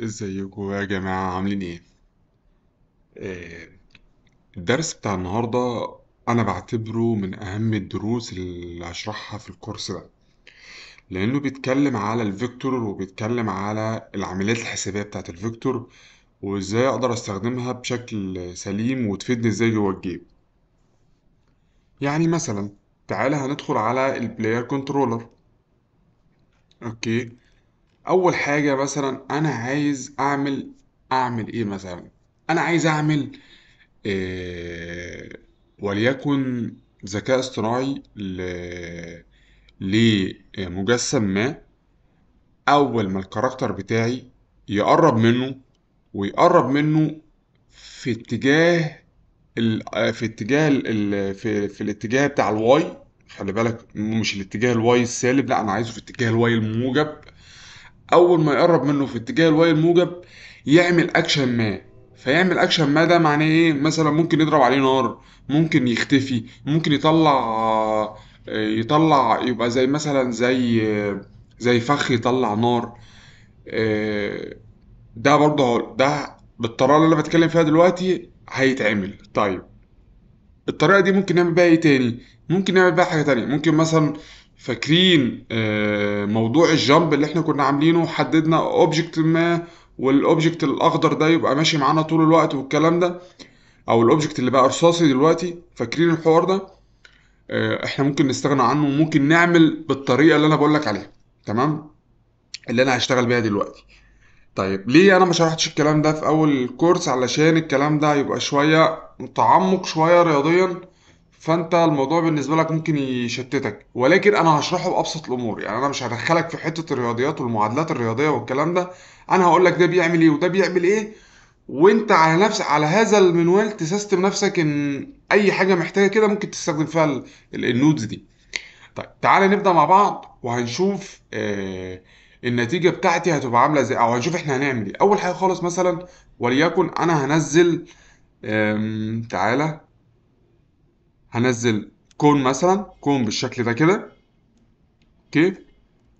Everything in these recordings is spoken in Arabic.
ازيكم يا جماعة عاملين ايه؟ آه، الدرس بتاع النهاردة أنا بعتبره من أهم الدروس اللي هشرحها في الكورس ده لأنه بيتكلم على الفيكتور وبيتكلم على العمليات الحسابية بتاعة الفيكتور وازاي أقدر أستخدمها بشكل سليم وتفيدني ازاي جوه الجيم يعني مثلا تعالى هندخل على البلاير كنترولر اوكي اول حاجه مثلا انا عايز اعمل اعمل ايه مثلا انا عايز اعمل إيه وليكن ذكاء اصطناعي لمجسم ما اول ما الكاركتر بتاعي يقرب منه ويقرب منه في اتجاه في اتجاه في... في الاتجاه بتاع الواي خلي بالك مش الاتجاه الواي السالب لا انا عايزه في اتجاه الواي الموجب اول ما يقرب منه في اتجاه الواي الموجب يعمل اكشن ما فيعمل اكشن ما ده معناه ايه مثلا ممكن يضرب عليه نار ممكن يختفي ممكن يطلع يطلع يبقى زي مثلا زي زي فخ يطلع نار ده برضه ده بالطريقه اللي انا بتكلم فيها دلوقتي هيتعمل طيب الطريقه دي ممكن نعمل بيها ايه تاني ممكن نعمل بيها حاجه تانية ممكن مثلا فاكرين آه، موضوع الجامب اللي احنا كنا عاملينه حددنا اوبجكت ما والاوبجكت الاخضر ده يبقى ماشي معانا طول الوقت والكلام ده او الاوبجكت اللي بقى رصاصي دلوقتي فاكرين الحوار ده آه، احنا ممكن نستغنى عنه وممكن نعمل بالطريقه اللي انا بقول لك عليها تمام اللي انا هشتغل بيها دلوقتي طيب ليه انا ما شرحتش الكلام ده في اول الكورس علشان الكلام ده هيبقى شويه متعمق شويه رياضيا فانت الموضوع بالنسبه لك ممكن يشتتك ولكن انا هشرحه بابسط الامور يعني انا مش هدخلك في حته الرياضيات والمعادلات الرياضيه والكلام ده انا هقول لك ده بيعمل ايه وده بيعمل ايه وانت على نفس على هذا المنوال تسيستم نفسك ان اي حاجه محتاجه كده ممكن تستخدم فيها النودز دي طيب تعالى نبدا مع بعض وهنشوف آه النتيجه بتاعتي هتبقى عامله ازاي او هنشوف احنا هنعمل ايه اول حاجه خالص مثلا وليكن انا هنزل تعالى هنزل كون مثلا كون بالشكل ده كده اوكي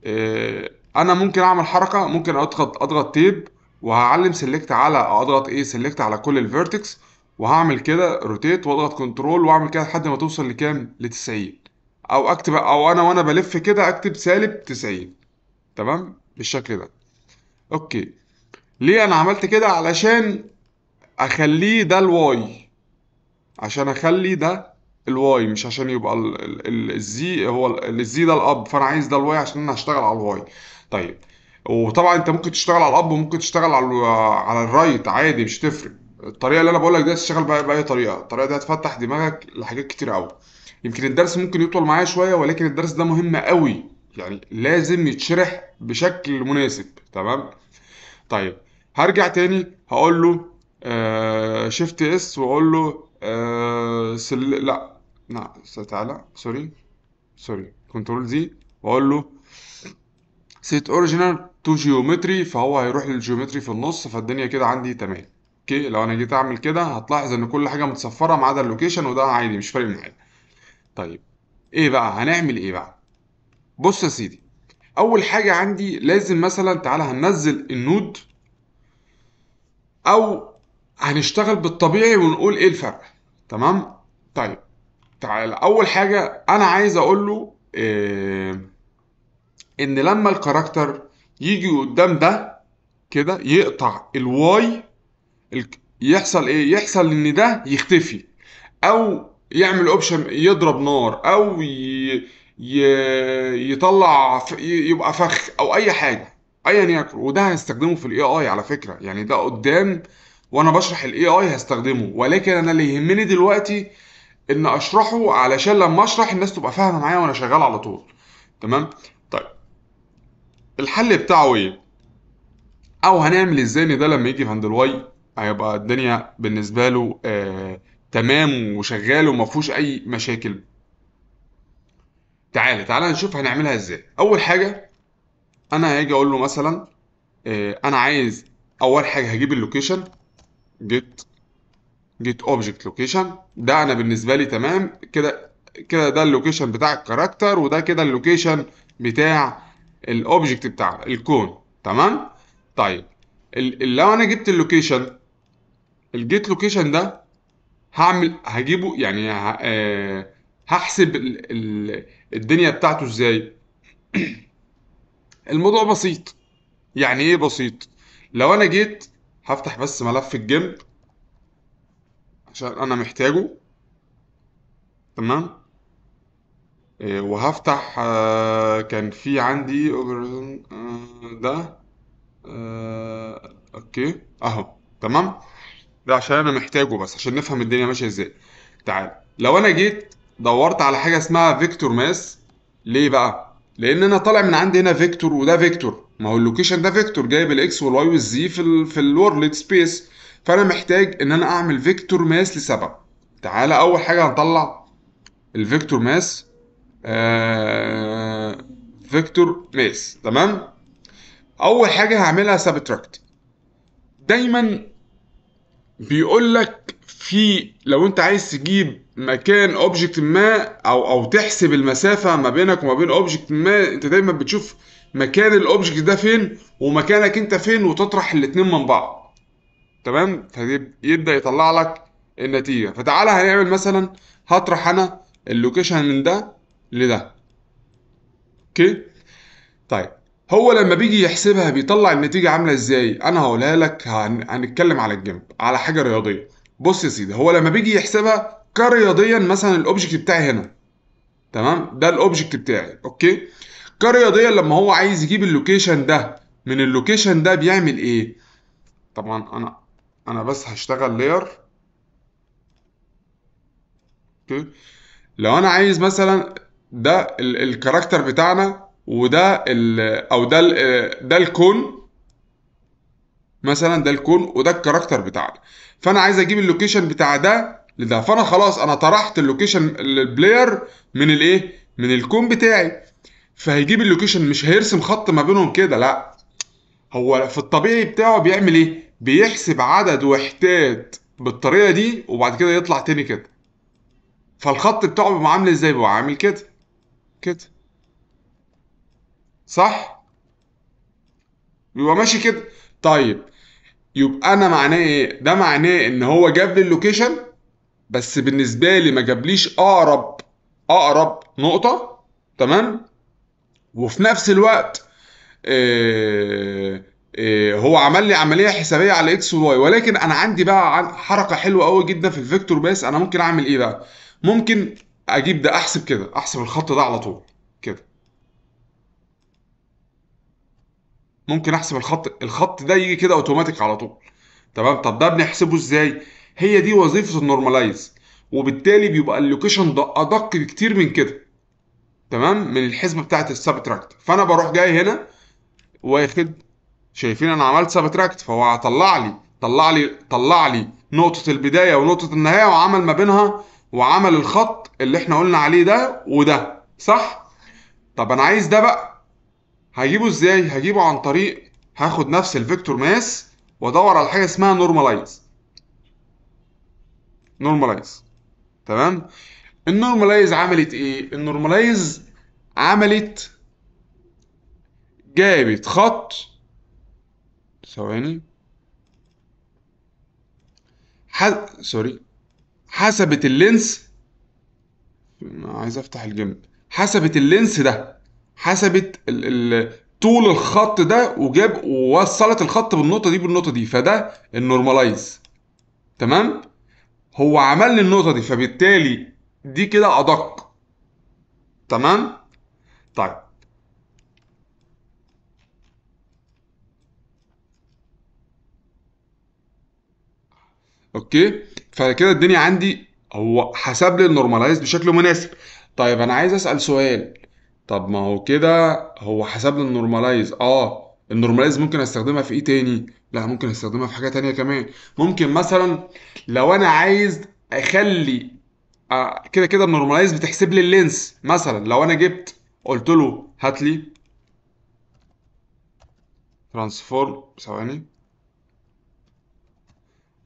آه انا ممكن اعمل حركه ممكن اضغط اضغط تيب وهعلم سيلكت على اضغط ايه سيلكت على كل الفيرتكس وهعمل كده روتيت واضغط كنترول واعمل كده لحد ما توصل لكام ل 90 او اكتب او انا وانا بلف كده اكتب سالب 90 تمام بالشكل ده اوكي ليه انا عملت كده علشان اخليه ده الواي عشان اخلي ده الواي مش عشان يبقى الزي هو الزي ده الاب فانا عايز ده الواي عشان انا هشتغل على الواي طيب وطبعا انت ممكن تشتغل على الاب وممكن تشتغل على على الرايت عادي مش تفرق الطريقه اللي انا بقول لك دي تشتغل باي طريقه الطريقه دي هتفتح دماغك لحاجات كتير قوي يمكن الدرس ممكن يطول معايا شويه ولكن الدرس ده مهم قوي يعني لازم يتشرح بشكل مناسب تمام طيب هرجع تاني هقول له شيفت آه، اس واقول له آه، سل... لا لا نعم، تعالى سوري سوري كنترول زي واقول له سيت اوريجينال تو جيومتري فهو هيروح للجيومتري في النص فالدنيا كده عندي تمام اوكي لو انا جيت اعمل كده هتلاحظ ان كل حاجه متصفره ما عدا اللوكيشن وده عادي مش فارق معايا طيب ايه بقى هنعمل ايه بقى بص يا سيدي اول حاجه عندي لازم مثلا تعالى هننزل النود او هنشتغل بالطبيعي ونقول ايه الفرق تمام طيب تعال اول حاجه انا عايز اقول له إيه ان لما الكاركتر يجي قدام ده كده يقطع الواي يحصل ايه يحصل ان ده يختفي او يعمل اوبشن يضرب نار او ي... يطلع يبقى فخ او اي حاجه ايا يكن وده هنستخدمه في الاي اي على فكره يعني ده قدام وانا بشرح الاي اي هستخدمه ولكن انا اللي يهمني دلوقتي ان اشرحه علشان لما اشرح الناس تبقى فاهمه معايا وانا شغال على طول تمام طيب الحل بتاعه ايه او هنعمل ازاي ان ده لما يجي في الواي واي هيبقى الدنيا بالنسبه له آه تمام وشغال وما فيهوش اي مشاكل تعالى تعالى نشوف هنعملها ازاي اول حاجه انا هاجي اقول له مثلا آه انا عايز اول حاجه هجيب اللوكيشن جيت جيت اوبجكت لوكيشن ده انا بالنسبه لي تمام كده كده ده اللوكيشن بتاع الكاركتر وده كده اللوكيشن بتاع الاوبجكت بتاع الكون تمام طيب لو انا جبت اللوكيشن الجيت لوكيشن ده هعمل هجيبه يعني آه، هحسب الدنيا بتاعته ازاي الموضوع بسيط يعني ايه بسيط لو انا جيت هفتح بس ملف الجيم عشان انا محتاجه تمام إيه، وهفتح آه، كان في عندي آه، ده آه، اوكي اهو تمام ده عشان انا محتاجه بس عشان نفهم الدنيا ماشيه ازاي تعال لو انا جيت دورت على حاجه اسمها فيكتور ماس ليه بقى لان انا طالع من عندي هنا فيكتور وده فيكتور ما هو اللوكيشن ده فيكتور جايب الاكس والواي والزي في الـ في الورلد سبيس فانا محتاج ان انا اعمل فيكتور ماس لسبب تعالى اول حاجه هنطلع الفيكتور ماس فيكتور ماس تمام اول حاجه هعملها سبتراكت دايما بيقول لك في لو انت عايز تجيب مكان اوبجكت ما او او تحسب المسافه ما بينك وما بين اوبجكت ما انت دايما بتشوف مكان الاوبجكت ده فين ومكانك انت فين وتطرح الاتنين من بعض تمام فيبدا يطلع لك النتيجه فتعالى هنعمل مثلا هطرح انا اللوكيشن من ده لده اوكي طيب هو لما بيجي يحسبها بيطلع النتيجه عامله ازاي انا هقولها لك هن... هنتكلم على الجنب على حاجه رياضيه بص يا سيدي هو لما بيجي يحسبها كرياضيا مثلا الاوبجكت بتاعي هنا تمام ده الاوبجكت بتاعي اوكي كرياضيا لما هو عايز يجيب اللوكيشن ده من اللوكيشن ده بيعمل ايه طبعا انا انا بس هشتغل لير اوكي لو انا عايز مثلا ده الكاركتر بتاعنا وده ال او ده ال ده الكون مثلا ده الكون وده الكاركتر بتاعنا فانا عايز اجيب اللوكيشن بتاع ده لده فانا خلاص انا طرحت اللوكيشن البلاير من الايه من الكون بتاعي فهيجيب اللوكيشن مش هيرسم خط ما بينهم كده لا هو في الطبيعي بتاعه بيعمل ايه بيحسب عدد وحدات بالطريقه دي وبعد كده يطلع تاني كده فالخط بتاعه بيبقى عامل ازاي بيبقى عامل كده كده صح بيبقى ماشي كده طيب يبقى انا معناه ايه ده معناه ان هو جاب لي اللوكيشن بس بالنسبه لي ما جابليش اقرب اقرب نقطه تمام وفي نفس الوقت آه إيه، هو عمل لي عمليه حسابيه على اكس وواي ولكن انا عندي بقى حركه حلوه قوي جدا في الفيكتور بيس انا ممكن اعمل ايه بقى ممكن اجيب ده احسب كده احسب الخط ده على طول كده ممكن احسب الخط الخط ده يجي كده اوتوماتيك على طول تمام طب ده بنحسبه ازاي هي دي وظيفه النورماليز وبالتالي بيبقى اللوكيشن ادق بكتير من كده تمام من الحسبه بتاعه السبتراكت فانا بروح جاي هنا واخد شايفين انا عملت سبتراكت فهو طلع لي طلع لي طلع لي نقطة البداية ونقطة النهاية وعمل ما بينها وعمل الخط اللي احنا قلنا عليه ده وده صح؟ طب انا عايز ده بقى هجيبه ازاي؟ هجيبه عن طريق هاخد نفس الفيكتور ماس وادور على حاجة اسمها نورماليز نورماليز تمام؟ النورماليز عملت ايه؟ النورماليز عملت جابت خط ثواني ح... سوري حسبت اللينس عايز افتح الجنب حسبت اللينس ده حسبت ال... ال... طول الخط ده وجاب ووصلت الخط بالنقطه دي بالنقطه دي فده النورماليز تمام هو عمل لي النقطه دي فبالتالي دي كده ادق تمام طيب اوكي فكده الدنيا عندي هو حسب لي النورماليز بشكل مناسب طيب انا عايز اسال سؤال طب ما هو كده هو حسب لي النورماليز اه النورماليز ممكن استخدمها في ايه تاني لا ممكن استخدمها في حاجه تانية كمان ممكن مثلا لو انا عايز اخلي آه كده كده النورماليز بتحسب لي اللينس مثلا لو انا جبت قلت له هات لي ترانسفورم ثواني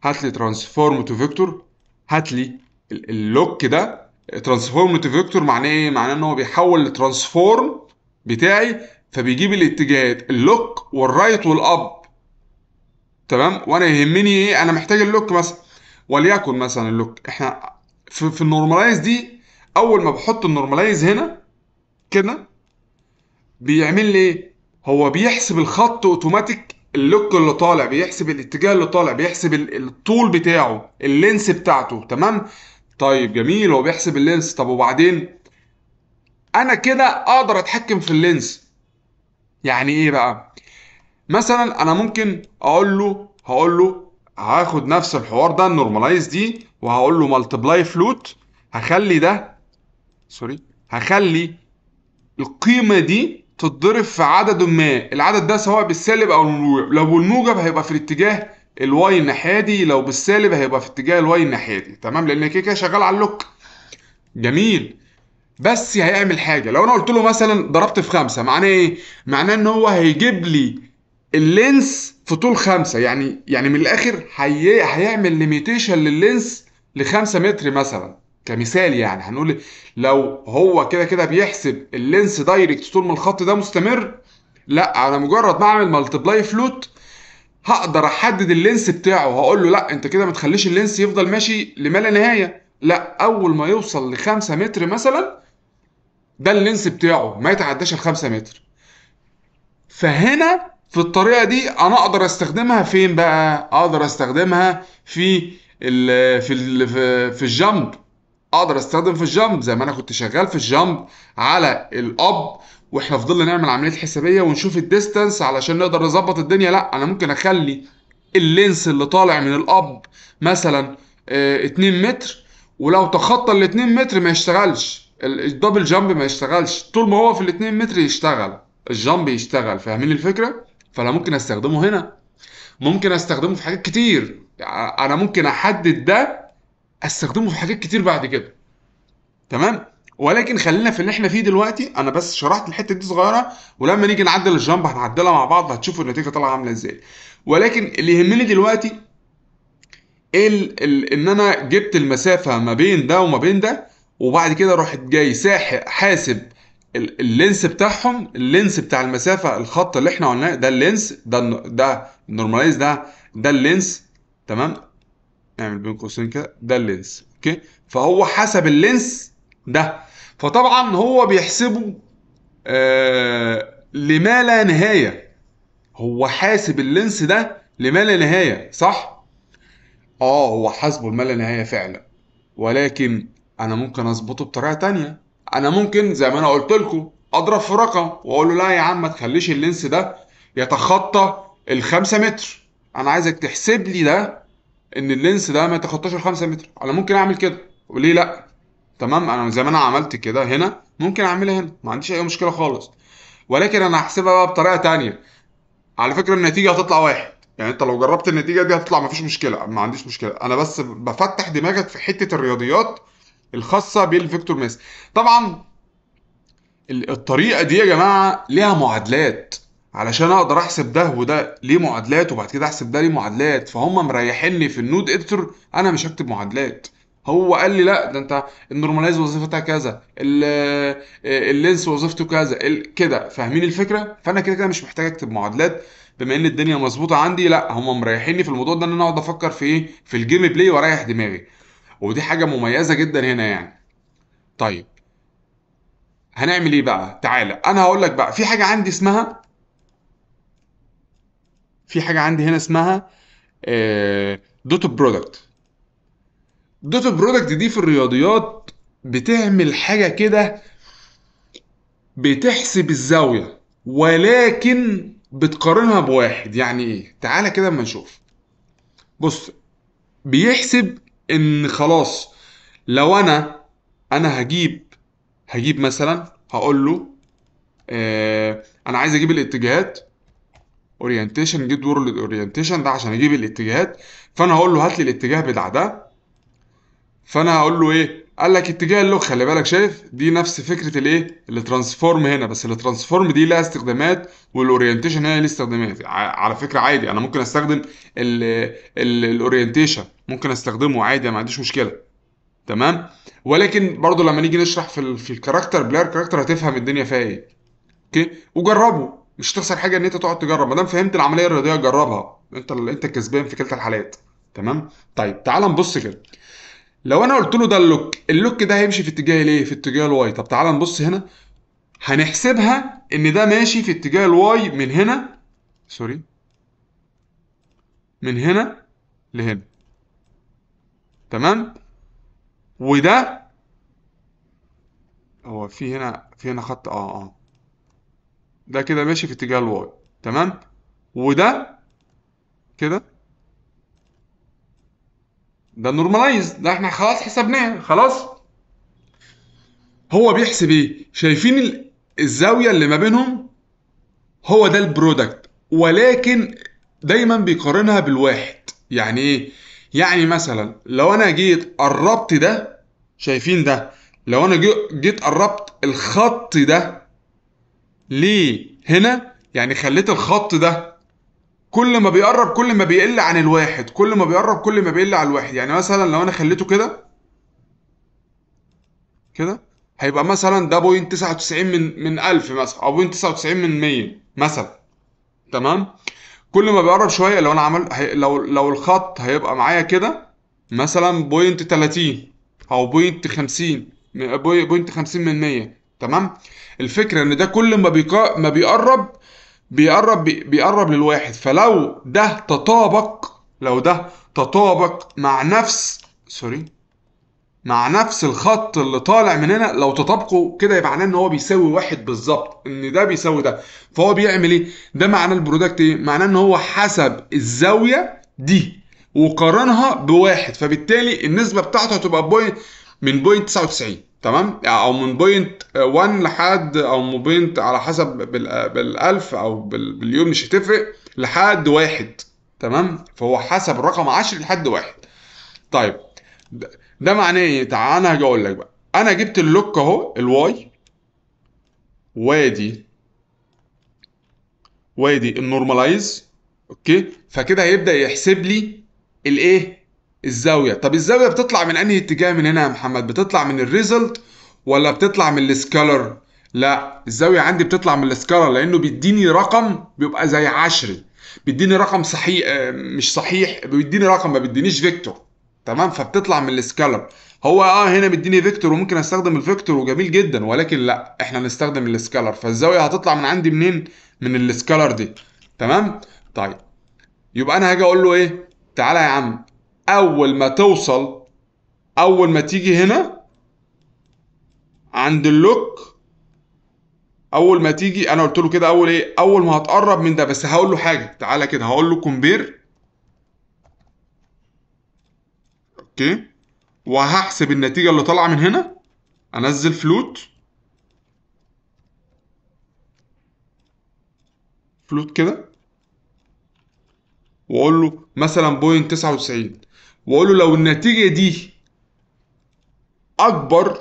هات لي ترانسفورم تو فيكتور هات لي اللوك ده ترانسفورم تو فيكتور معناه ايه؟ معناه ان هو بيحول الترانسفورم بتاعي فبيجيب الاتجاهات اللوك والرايت والاب تمام وانا يهمني ايه انا محتاج اللوك مثلا وليكن مثلا اللوك احنا في, في النورماليز دي اول ما بحط النورماليز هنا كده بيعمل لي ايه هو بيحسب الخط اوتوماتيك اللوك اللي طالع بيحسب الاتجاه اللي طالع بيحسب الطول بتاعه اللينس بتاعته تمام طيب جميل هو بيحسب اللينس طب وبعدين انا كده اقدر اتحكم في اللينس يعني ايه بقى مثلا انا ممكن اقول له هقول له هاخد نفس الحوار ده النورماليز دي وهقول له ملتبلاي فلوت هخلي ده سوري هخلي القيمه دي تتضرب في عدد ما العدد ده سواء بالسالب او الموجب لو بالموجب هيبقى في الاتجاه الواي الناحيه دي لو بالسالب هيبقى في اتجاه الواي الناحيه دي تمام لان كده كده شغال على اللوك جميل بس هيعمل حاجه لو انا قلت له مثلا ضربت في خمسة معناه ايه معناه ان هو هيجيب لي اللينس في طول خمسة يعني يعني من الاخر هي... هيعمل ليميتيشن لللينس لخمسة متر مثلا كمثال يعني هنقول لو هو كده كده بيحسب اللينس دايركت طول ما الخط ده مستمر لا انا مجرد ما اعمل ملتبلاي فلوت هقدر احدد اللينس بتاعه هقول له لا انت كده ما تخليش اللينس يفضل ماشي لما لا نهايه لا اول ما يوصل ل 5 متر مثلا ده اللينس بتاعه ما يتعداش ال 5 متر فهنا في الطريقه دي انا اقدر استخدمها فين بقى اقدر استخدمها في الـ في الـ في الجامب اقدر استخدم في الجامب زي ما انا كنت شغال في الجامب على الاب واحنا فضلنا نعمل عمليه حسابيه ونشوف الديستانس علشان نقدر نظبط الدنيا لا انا ممكن اخلي اللينس اللي طالع من الاب مثلا 2 آه، متر ولو تخطى ال 2 متر ما يشتغلش الدبل جامب ما يشتغلش طول ما هو في ال 2 متر يشتغل الجامب يشتغل فاهمين الفكره فانا ممكن استخدمه هنا ممكن استخدمه في حاجات كتير يعني انا ممكن احدد ده استخدمه في حاجات كتير بعد كده تمام ولكن خلينا في اللي احنا فيه دلوقتي انا بس شرحت الحته دي صغيره ولما نيجي نعدل الجامب هنعدلها مع بعض هتشوفوا النتيجه طالعه عامله ازاي ولكن اللي يهمني دلوقتي ال ال ان انا جبت المسافه ما بين ده وما بين ده وبعد كده رحت جاي ساحق حاسب اللينس بتاعهم اللينس بتاع المسافه الخط اللي احنا قلناه ده اللينس ده ده النورماليز ده ده اللينس تمام نعمل بين قوسين كده ده اللينس اوكي فهو حسب اللينس ده فطبعا هو بيحسبه آه لما لا نهايه هو حاسب اللينس ده لما لا نهايه صح اه هو حاسبه لما لا نهايه فعلا ولكن انا ممكن اظبطه بطريقه تانية انا ممكن زي ما انا قلت لكم اضرب في رقم واقول له لا يا عم ما تخليش اللينس ده يتخطى الخمسة متر انا عايزك تحسب لي ده ان اللينس ده ما يتخطاش ال 5 متر انا ممكن اعمل كده وليه لا تمام انا زي ما انا عملت كده هنا ممكن اعملها هنا ما عنديش اي مشكله خالص ولكن انا هحسبها بقى بطريقه تانية على فكره النتيجه هتطلع واحد يعني انت لو جربت النتيجه دي هتطلع ما فيش مشكله ما عنديش مشكله انا بس بفتح دماغك في حته الرياضيات الخاصه بالفيكتور ماس طبعا الطريقه دي يا جماعه ليها معادلات علشان اقدر احسب ده وده ليه معادلات وبعد كده احسب ده ليه معادلات فهم مريحيني في النود اديتور انا مش هكتب معادلات هو قال لي لا ده انت النورماليز وظيفتها كذا اللينس وظيفته كذا كده فاهمين الفكره فانا كده كده مش محتاج اكتب معادلات بما ان الدنيا مظبوطه عندي لا هم مريحيني في الموضوع ده ان انا اقعد افكر في ايه في الجيم بلاي واريح دماغي ودي حاجه مميزه جدا هنا يعني طيب هنعمل ايه بقى تعالى انا هقول لك بقى في حاجه عندي اسمها في حاجه عندي هنا اسمها آه، دوت برودكت دوت برودكت دي في الرياضيات بتعمل حاجه كده بتحسب الزاويه ولكن بتقارنها بواحد يعني ايه تعالى كده اما نشوف بص بيحسب ان خلاص لو انا انا هجيب هجيب مثلا هقول له آه انا عايز اجيب الاتجاهات اورينتيشن جيت وورلد اورينتيشن ده عشان اجيب الاتجاهات فانا هقول له هات لي الاتجاه بتاع ده فانا هقول له ايه قال لك اتجاه اللوج خلي بالك شايف دي نفس فكره الايه الترانسفورم هنا بس الترانسفورم دي لها استخدامات والاورينتيشن هنا ليه استخدامات على فكره عادي انا ممكن استخدم الاورينتيشن ممكن استخدمه عادي ما عنديش مشكله تمام ولكن برضو لما نيجي نشرح في في الكاركتر بلاير كاركتر هتفهم الدنيا فيها ايه اوكي وجربه مش هتخسر حاجه ان انت تقعد تجرب ما دام فهمت العمليه الرياضيه جربها انت ال... انت الكسبان في كلتا الحالات تمام طيب تعال نبص كده لو انا قلت له ده اللوك اللوك ده هيمشي في اتجاه الايه في اتجاه الواي طب تعال نبص هنا هنحسبها ان ده ماشي في اتجاه الواي من هنا سوري من هنا لهنا تمام وده هو في هنا في هنا خط اه اه ده كده ماشي في اتجاه الواي تمام وده كده ده نورماليز ده احنا خلاص حسبناه خلاص هو بيحسب ايه شايفين الزاويه اللي ما بينهم هو ده البرودكت ولكن دايما بيقارنها بالواحد يعني ايه يعني مثلا لو انا جيت قربت ده شايفين ده لو انا جيت قربت الخط ده ليه هنا يعني خليت الخط ده كل ما بيقرب كل ما بيقل عن الواحد كل ما بيقرب كل ما بيقل عن الواحد يعني مثلا لو انا خليته كده كده هيبقى مثلا ده بوينت 99 من من 1000 مثلا او بوينت 99 من 100 مثلا تمام كل ما بيقرب شويه لو انا عمل لو لو الخط هيبقى معايا كده مثلا بوينت 30 او بوينت 50 بوينت 50 من 100 تمام الفكره ان ده كل ما بيقا... ما بيقرب بيقرب بيقرب للواحد فلو ده تطابق لو ده تطابق مع نفس سوري مع نفس الخط اللي طالع من هنا لو تطابقه كده يبقى معناه ان هو بيساوي واحد بالظبط ان ده بيساوي ده فهو بيعمل ايه ده معناه البرودكت ايه معناه ان هو حسب الزاويه دي وقارنها بواحد فبالتالي النسبه بتاعته هتبقى بوينت من بوينت 99 تمام يعني او من بوينت 1 لحد او من بوينت على حسب بالالف او باليوم مش هتفرق لحد واحد تمام فهو حسب الرقم 10 لحد واحد طيب ده معناه ايه تعال انا هاجي اقول لك بقى انا جبت اللوك اهو الواي وادي وادي النورماليز اوكي فكده هيبدا يحسب لي الايه الزاويه طب الزاويه بتطلع من انهي اتجاه من هنا يا محمد بتطلع من الريزلت ولا بتطلع من السكالر لا الزاويه عندي بتطلع من السكالر لانه بيديني رقم بيبقى زي عشري بيديني رقم صحيح آه، مش صحيح بيديني رقم ما بيدينيش فيكتور تمام فبتطلع من السكالر هو اه هنا مديني فيكتور وممكن استخدم الفيكتور وجميل جدا ولكن لا احنا نستخدم السكالر فالزاويه هتطلع من عندي منين من السكالر دي تمام طيب يبقى انا هاجي اقول له ايه تعالى يا عم اول ما توصل اول ما تيجي هنا عند اللوك اول ما تيجي انا قلت له كده اول ايه اول ما هتقرب من ده بس هقول له حاجه تعالى كده هقول له كومبير اوكي وهحسب النتيجه اللي طالعه من هنا انزل فلوت فلوت كده واقول له مثلا بوينت 99 واقول له لو النتيجه دي اكبر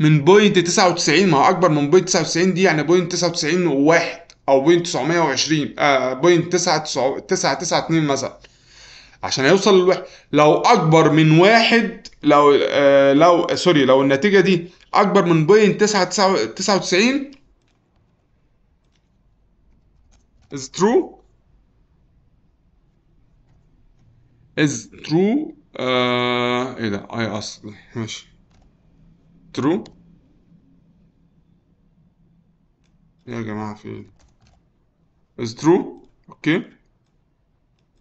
من بوينت 99 ما هو اكبر من بوينت 99 دي يعني بوينت 99 وواحد او بوينت 920 آه بوينت 992 مثلا عشان يوصل للواحد لو اكبر من واحد لو آه لو سوري لو النتيجه دي اكبر من بوينت 99 is true is true آه، ايه ده اي اس ماشي true يا جماعة في is إيه؟ true اوكي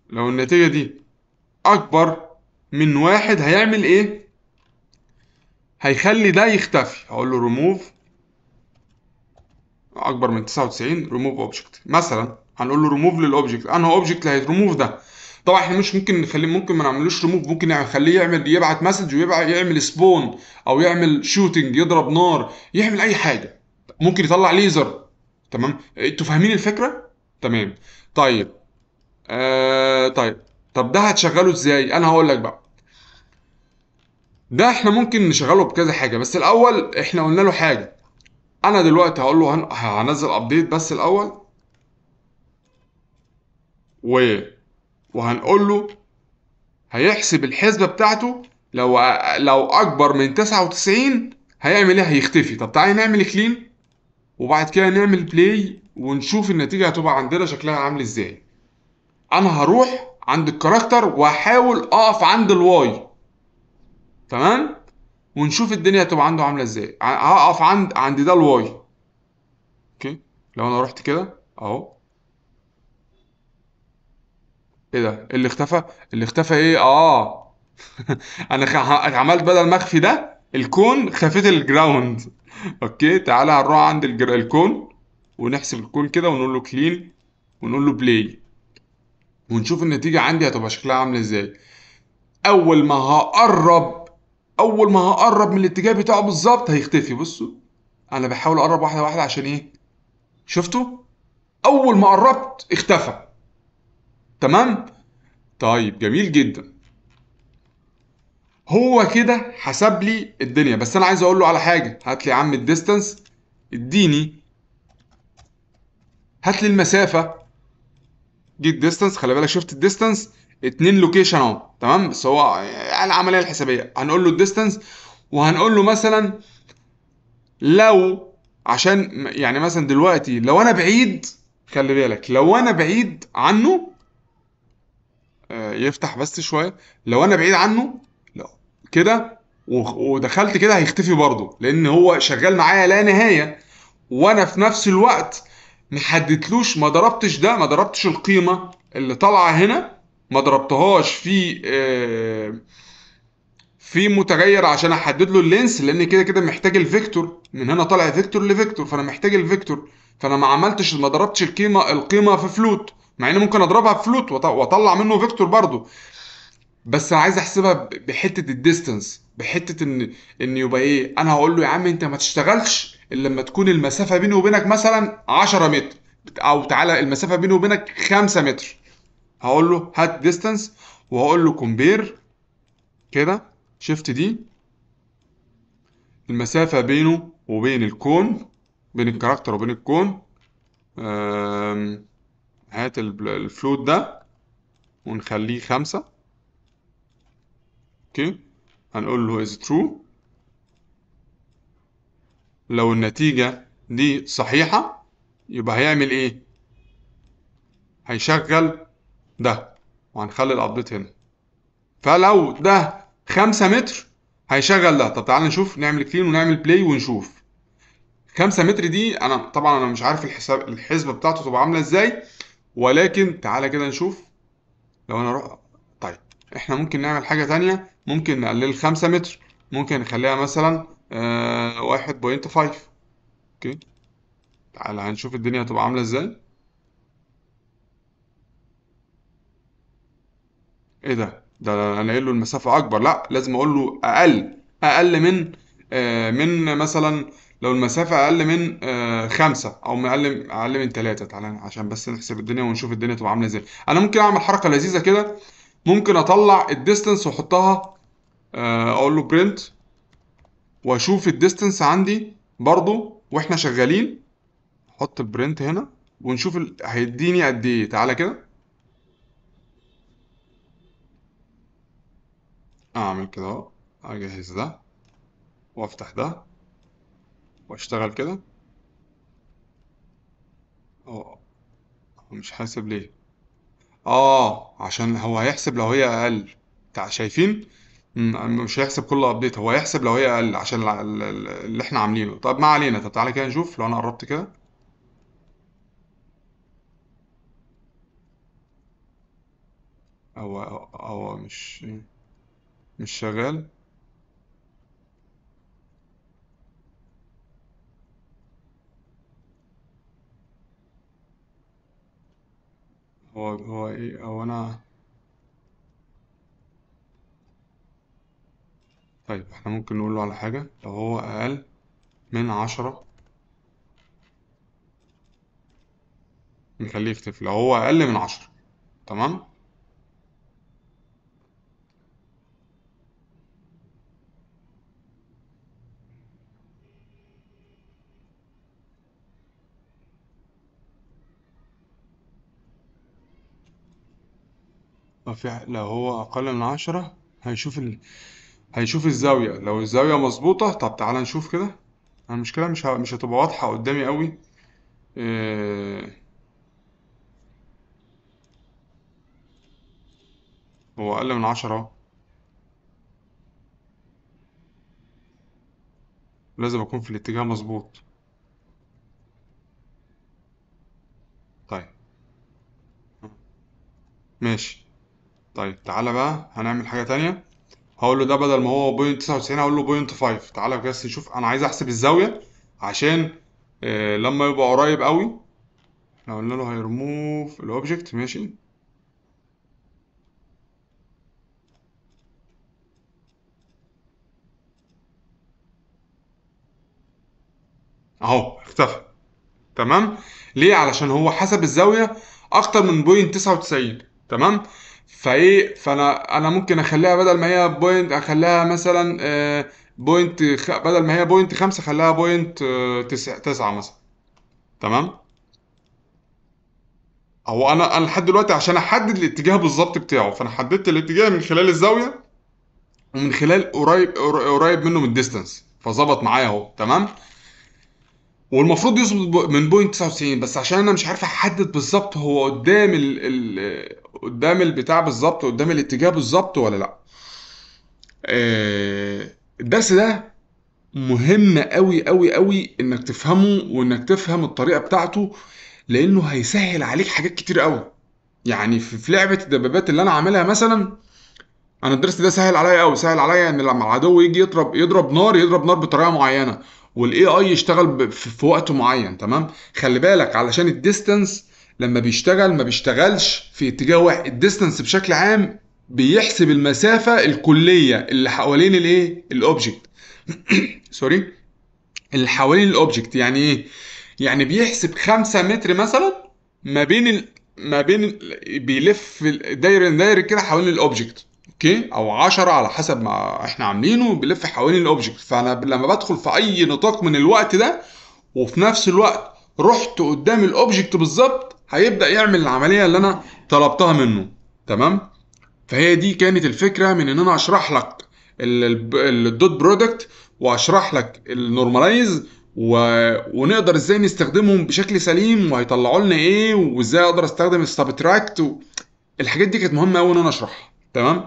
لو النتيجة دي اكبر من واحد هيعمل ايه هيخلي ده يختفي هقول له ريموف اكبر من 99 ريموف اوبجكت مثلا هنقول له ريموف للاوبجكت انا اوبجكت اللي ده طبعا احنا مش ممكن نخليه ممكن ما نعملوش ريموف ممكن نخليه يعمل يبعت مسج ويبعت يعمل سبون او يعمل شوتنج يضرب نار يعمل اي حاجه ممكن يطلع ليزر تمام انتوا فاهمين الفكره تمام طيب آه طيب طب ده هتشغله ازاي انا هقول لك بقى ده احنا ممكن نشغله بكذا حاجه بس الاول احنا قلنا له حاجه انا دلوقتي هقول له هنزل ابديت بس الاول و وهنقول له هيحسب الحسبة بتاعته لو لو أكبر من 99 هيعمل إيه هيختفي طب تعالى نعمل كلين وبعد كده نعمل بلاي ونشوف النتيجة هتبقى عندنا شكلها عامل إزاي أنا هروح عند الكاركتر وأحاول أقف عند الواي تمام ونشوف الدنيا هتبقى عنده عاملة إزاي هقف عند عند ده الواي أوكي لو أنا رحت كده أهو ايه ده اللي اختفى اللي اختفى ايه اه انا خ... عملت بدل ما اخفي ده الكون خفيت الجراوند اوكي تعالى هنروح عند الجر... الكون ونحسب الكون كده ونقول له كلين ونقول له بلاي ونشوف النتيجة عندي هتبقى شكلها عامل ازاي اول ما هقرب اول ما هقرب من الاتجاه بتاعه بالظبط هيختفي بصوا انا بحاول اقرب واحدة واحدة عشان ايه شفتوا اول ما قربت اختفى تمام طيب جميل جدا هو كده حسب لي الدنيا بس انا عايز اقول له على حاجه هات لي يا عم الديستانس اديني هات لي المسافه دي الديستانس خلي بالك شفت الديستانس اتنين لوكيشن اهو تمام بس هو يعني العمليه الحسابيه هنقول له الديستانس وهنقول له مثلا لو عشان يعني مثلا دلوقتي لو انا بعيد خلي بالك لو انا بعيد عنه آه، يفتح بس شويه لو انا بعيد عنه لا كده ودخلت كده هيختفي برضه لان هو شغال معايا لا نهايه وانا في نفس الوقت محددلوش ما ضربتش ده ما ضربتش القيمه اللي طالعه هنا ما ضربتهاش في آه، في متغير عشان احدد له اللينس لان كده كده محتاج الفيكتور من هنا طالع فيكتور لفيكتور فانا محتاج الفيكتور فانا ما عملتش ما ضربتش القيمه القيمه في فلوت مع ان ممكن اضربها بفلوت واطلع منه فيكتور برضه بس انا عايز احسبها بحته الديستنس بحته ان ان يبقى ايه انا هقول له يا عم انت ما تشتغلش الا لما تكون المسافه بيني وبينك مثلا 10 متر او تعالى المسافه بيني وبينك 5 متر هقول له هات ديستنس وهقول له كومبير كده شيفت دي المسافه بينه وبين الكون بين الكاركتر وبين الكون أم هات الفلوت ده ونخليه خمسة اوكي هنقول له is true لو النتيجة دي صحيحة يبقى هيعمل ايه هيشغل ده وهنخلي الابديت هنا فلو ده خمسة متر هيشغل ده طب تعالى نشوف نعمل كلين ونعمل بلاي ونشوف خمسة متر دي انا طبعا انا مش عارف الحساب الحسبه بتاعته تبقى عامله ازاي ولكن تعالى كده نشوف لو انا اروح طيب احنا ممكن نعمل حاجه تانية ممكن نقلل 5 متر ممكن نخليها مثلا آه 1.5 اوكي تعالى هنشوف الدنيا هتبقى عامله ازاي ايه ده ده انا قايل له المسافه اكبر لا لازم اقول له اقل اقل من آه من مثلا لو المسافة أقل من آه، خمسة أو من أقل أقل من تلاتة تعالى عشان بس نحسب الدنيا ونشوف الدنيا تبقى عاملة إزاي أنا ممكن أعمل حركة لذيذة كده ممكن أطلع الديستنس وأحطها آه، أقول له برنت وأشوف الديستنس عندي برضو وإحنا شغالين أحط البرنت هنا ونشوف ال... هيديني قد إيه تعالى كده أعمل كده أهو أجهز ده وأفتح ده واشتغل كده اه مش حاسب ليه اه عشان هو هيحسب لو هي اقل انت شايفين مش هيحسب كل ابديت هو هيحسب لو هي اقل عشان اللي احنا عاملينه طب ما علينا طب تعالى كده نشوف لو انا قربت كده هو هو مش مش شغال هو هو ايه او انا طيب احنا ممكن نقوله على حاجة لو هو اقل من عشرة نخليه يختفي لو هو اقل من عشرة تمام في لو هو أقل من عشرة هيشوف ال... هيشوف الزاوية لو الزاوية مظبوطة طب تعالى نشوف كده المشكلة مش ه... مش هتبقى واضحة قدامي قوي إيه... هو أقل من عشرة أهو لازم أكون في الاتجاه مظبوط طيب ماشي طيب تعالى بقى هنعمل حاجة تانية هقول له ده بدل ما هو بوينت 99 هقول له بوينت 5 تعالى بس نشوف انا عايز احسب الزاوية عشان آه، لما يبقى قريب قوي لو قلنا له هيرموف الاوبجكت ماشي اهو اختفى تمام ليه علشان هو حسب الزاوية اكتر من بوينت 99 تمام فايه فانا انا ممكن اخليها بدل ما هي بوينت اخليها مثلا بوينت آه، خ... بدل ما هي بوينت 5 اخليها بوينت 9 تسعة, مثلا تمام هو انا انا لحد دلوقتي عشان احدد الاتجاه بالظبط بتاعه فانا حددت الاتجاه من خلال الزاويه ومن خلال قريب قريب منه من الديستانس فظبط معايا اهو تمام والمفروض يظبط من بوينت 99 بس عشان انا مش عارف احدد بالظبط هو قدام ال... ال... قدام البتاع بالظبط قدام الاتجاه بالظبط ولا لا آه، الدرس ده مهم قوي قوي قوي انك تفهمه وانك تفهم الطريقه بتاعته لانه هيسهل عليك حاجات كتير قوي يعني في لعبه الدبابات اللي انا عاملها مثلا انا الدرس ده سهل عليا قوي سهل عليا ان لما العدو يجي يضرب يضرب نار يضرب نار بطريقه معينه والاي اي يشتغل في وقت معين تمام خلي بالك علشان الديستنس لما بيشتغل ما بيشتغلش في اتجاه واحد الديستنس بشكل عام بيحسب المسافه الكليه اللي حوالين الايه الاوبجكت سوري اللي حوالين الاوبجكت يعني ايه يعني بيحسب 5 متر مثلا ما بين ال... ما بين ال... بيلف دايرة دايرة كده حوالين الاوبجكت اوكي او 10 على حسب ما احنا عاملينه بيلف حوالين الاوبجكت فانا لما بدخل في اي نطاق من الوقت ده وفي نفس الوقت رحت قدام الاوبجكت بالظبط هيبدا يعمل العمليه اللي انا طلبتها منه تمام فهي دي كانت الفكره من ان انا اشرح لك الدوت برودكت واشرح لك النورماليز و... ونقدر ازاي نستخدمهم بشكل سليم وهيطلعوا لنا ايه وازاي اقدر استخدم السبتراكت و... الحاجات دي كانت مهمه قوي ان انا اشرحها تمام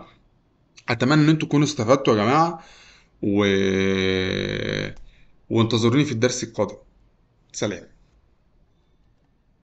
اتمنى ان انتوا تكونوا استفدتوا يا جماعه و... وانتظروني في الدرس القادم سلام